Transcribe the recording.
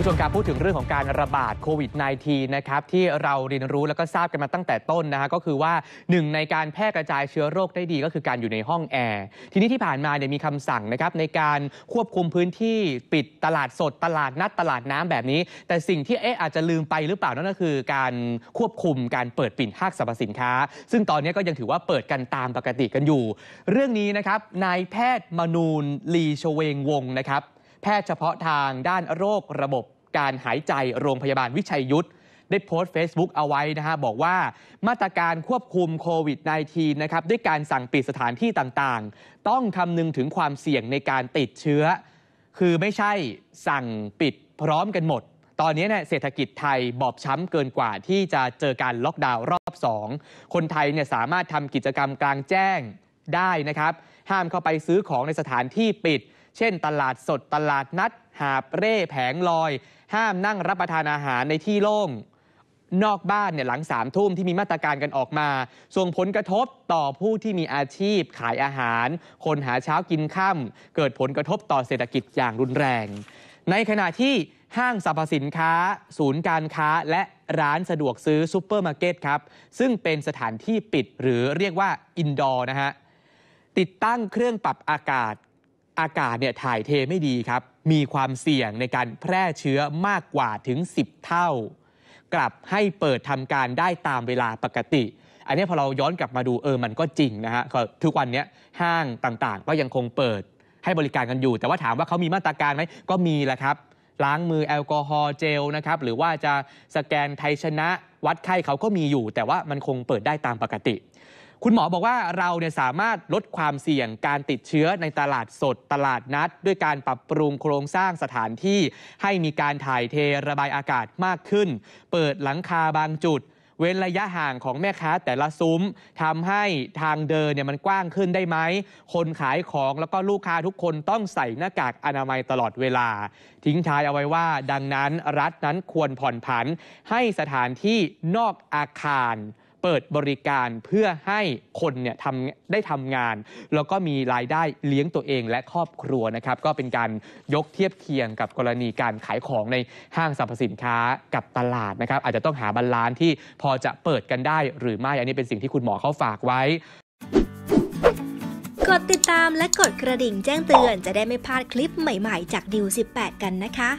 ผู้ชมครับพูดถึงเรื่องของการระบาดโควิด -19 นะครับที่เราเรียนรู้แล้วก็ทราบกันมาตั้งแต่ต้นนะฮะก็คือว่าหนึ่งในการแพร่กระจายเชื้อโรคได้ดีก็คือการอยู่ในห้องแอร์ ทีนี้ที่ผ่านมาเนี่ยมีคำสั่งนะครับ ในการควบคุมพื้นที่ปิดตลาดสดตลาดนัดตลาดน้ำแบบนี้ แต่สิ่งที่เอ๊ะอาจจะลืมไปหรือเปล่านั่นก็คือการควบคุมการเปิดปิดห้างสรรพสินค้า ซึ่งตอนนี้ก็ยังถือว่าเปิดกันตามปกติกันอยู่ เรื่องนี้นะครับนายแพทย์มนูนลีชเวงวงนะครับแพทย์เฉพาะทางด้านโรคระบบการหายใจโรงพยาบาลวิชัยยุทธได้โพสต์ Facebook เอาไว้นะฮะ บอกว่ามาตรการควบคุมโควิด -19 นะครับ ด้วยการสั่งปิดสถานที่ต่าง ๆ ต้องคำนึงถึงความเสี่ยงในการติดเชื้อ คือไม่ใช่สั่งปิดพร้อมกันหมด ตอนนี้เนี่ยเศรษฐกิจไทยบอบช้ำเกินกว่าที่จะเจอการล็อกดาวน์รอบ2คนไทยเนี่ยสามารถทำกิจกรรมกลางแจ้งได้นะครับห้ามเข้าไปซื้อของในสถานที่ปิด เช่น ตลาดสด ตลาดนัด หาบเร่ แผงลอย ห้ามนั่งรับประทานอาหารในที่โล่ง นอกบ้านเนี่ยหลังสามทุ่มที่มีมาตรการกันออกมา ส่งผลกระทบต่อผู้ที่มีอาชีพ ขายอาหาร คนหาเช้ากินขำ เกิดผลกระทบต่อเศรษฐกิจอย่างรุนแรง ในขณะที่ห้างสรรพสินค้า ศูนย์การค้าและร้านสะดวกซื้อซูเปอร์มาร์เก็ตครับ ซึ่งเป็นสถานที่ปิดหรือเรียกว่าอินดอร์นะฮะติดตั้งเครื่องปรับอากาศอากาศเนี่ยถ่ายเทไม่ดีครับมีความเสี่ยงในการแพร่เชื้อมากกว่าถึง 10 เท่า กลับให้เปิดทำการได้ตามเวลาปกติ อันนี้พอเราย้อนกลับมาดูเออมันก็จริงนะฮะทุกวันนี้ห้างต่างๆ ก็ยังคงเปิดให้บริการกันอยู่ แต่ว่าถามว่าเขามีมาตรการไหมก็มีแหละครับ ล้างมือแอลกอฮอล์เจลนะครับหรือว่าจะสแกนไทยชนะวัดไข้เขาก็มีอยู่ แต่ว่ามันคงเปิดได้ตามปกติคุณหมอบอกว่าเราเนี่ยสามารถลดความเสี่ยงการติดเชื้อในตลาดสดตลาดนัด ด้วยการปรับปรุงโครงสร้างสถานที่ให้มีการถ่ายเทระบายอากาศมากขึ้น เปิดหลังคาบางจุด เว้นระยะห่างของแม่ค้าแต่ละซุ้มทำให้ทางเดินเนี่ยมันกว้างขึ้นได้ไหม คนขายของแล้วก็ลูกค้าทุกคนต้องใส่หน้ากากอนามัยตลอดเวลา ทิ้งท้ายเอาไว้ว่า ดังนั้นรัฐนั้นควรผ่อนผันให้สถานที่นอกอาคารเปิดบริการเพื่อให้คนเนี่ยทำได้ทำงาน แล้วก็มีรายได้เลี้ยงตัวเองและครอบครัวนะครับ ก็เป็นการยกเทียบเคียงกับกรณีการขายของในห้างสรรพสินค้ากับตลาดนะครับ อาจจะต้องหาบาลานซ์ที่พอจะเปิดกันได้หรือไม่อันนี้เป็นสิ่งที่คุณหมอเขาฝากไว้ กดติดตามและกดกระดิ่งแจ้งเตือน จะได้ไม่พลาดคลิปใหม่ๆจากดิว18 กันนะคะ